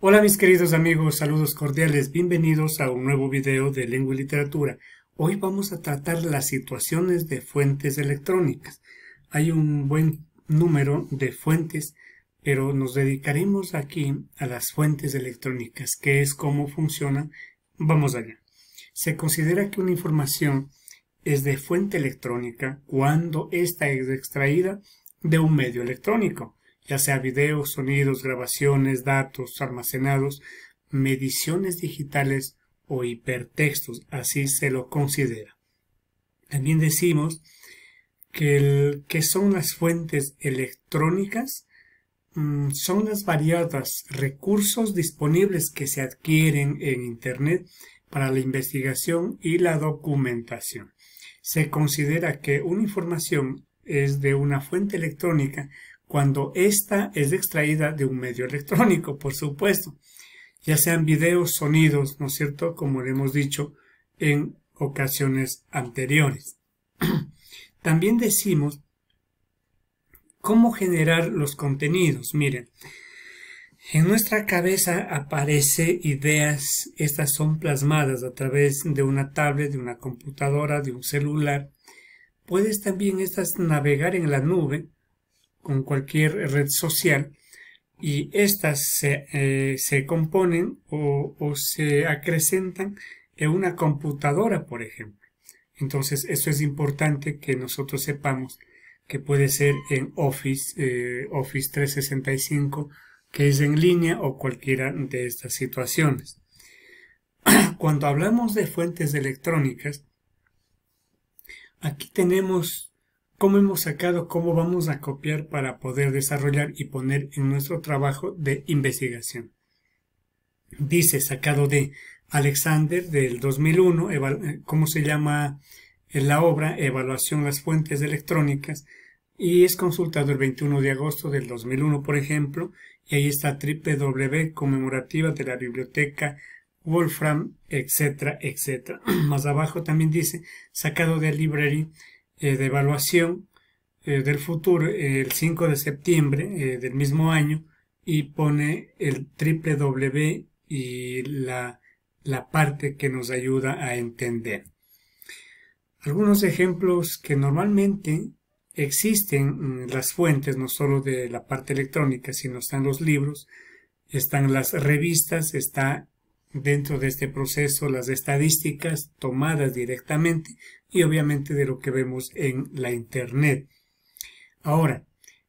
Hola mis queridos amigos, saludos cordiales, bienvenidos a un nuevo video de Lengua y Literatura. Hoy vamos a tratar las situaciones de fuentes electrónicas. Hay un buen número de fuentes, pero nos dedicaremos aquí a las fuentes electrónicas, que es cómo funciona? Vamos allá. Se considera que una información es de fuente electrónica cuando ésta es extraída de un medio electrónico ya sea videos, sonidos, grabaciones, datos almacenados, mediciones digitales o hipertextos, así se lo considera. También decimos que, el, que son las fuentes electrónicas mm, son las variadas recursos disponibles que se adquieren en Internet para la investigación y la documentación. Se considera que una información es de una fuente electrónica cuando ésta es extraída de un medio electrónico, por supuesto, ya sean videos, sonidos, ¿no es cierto?, como le hemos dicho en ocasiones anteriores. También decimos cómo generar los contenidos. Miren, en nuestra cabeza aparecen ideas, estas son plasmadas a través de una tablet, de una computadora, de un celular. Puedes también estas navegar en la nube con cualquier red social y estas se, eh, componen o, se acrecentan en una computadora, por ejemplo. Entonces, eso es importante que nosotros sepamos que puede ser en Office, eh, Office 365, que es en línea o cualquiera de estas situaciones. Cuando hablamos de fuentes electrónicas, aquí tenemos cómo hemos sacado, cómo vamos a copiar para poder desarrollar y poner en nuestro trabajo de investigación. Dice, sacado de Alexander del 2001, eh, cómo se llama la obra, Evaluación las fuentes electrónicas, y es consultado el 21 de agosto del 2001, por ejemplo, y ahí está www e conmemorativa de la biblioteca Wolfram, etcétera, etcétera. Más abajo también dice, sacado de Library, eh, de evaluación eh, del futuro el 5 de septiembre eh, del mismo año y pone el triple y la, la parte que nos ayuda a entender. Algunos ejemplos que normalmente existen mm, las fuentes, no solo de la parte electrónica, sino están los libros, están las revistas, está dentro de este proceso las estadísticas tomadas directamente y obviamente de lo que vemos en la Internet. Ahora,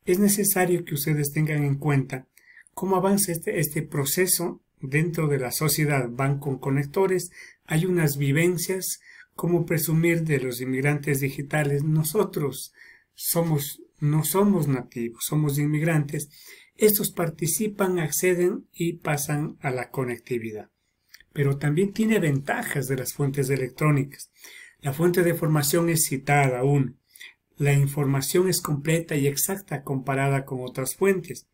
es necesario que ustedes tengan en cuenta cómo avanza este, este proceso dentro de la sociedad. Van con conectores, hay unas vivencias, como presumir de los inmigrantes digitales. Nosotros somos, no somos nativos, somos inmigrantes. Estos participan, acceden y pasan a la conectividad pero también tiene ventajas de las fuentes electrónicas. La fuente de formación es citada aún. La información es completa y exacta comparada con otras fuentes.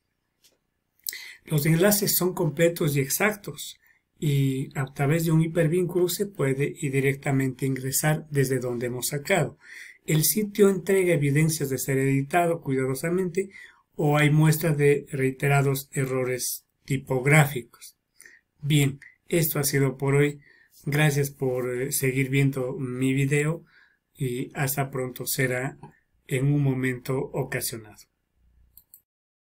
Los enlaces son completos y exactos y a través de un hipervínculo se puede y directamente ingresar desde donde hemos sacado. El sitio entrega evidencias de ser editado cuidadosamente o hay muestras de reiterados errores tipográficos. Bien, esto ha sido por hoy. Gracias por eh, seguir viendo mi video y hasta pronto será en un momento ocasionado.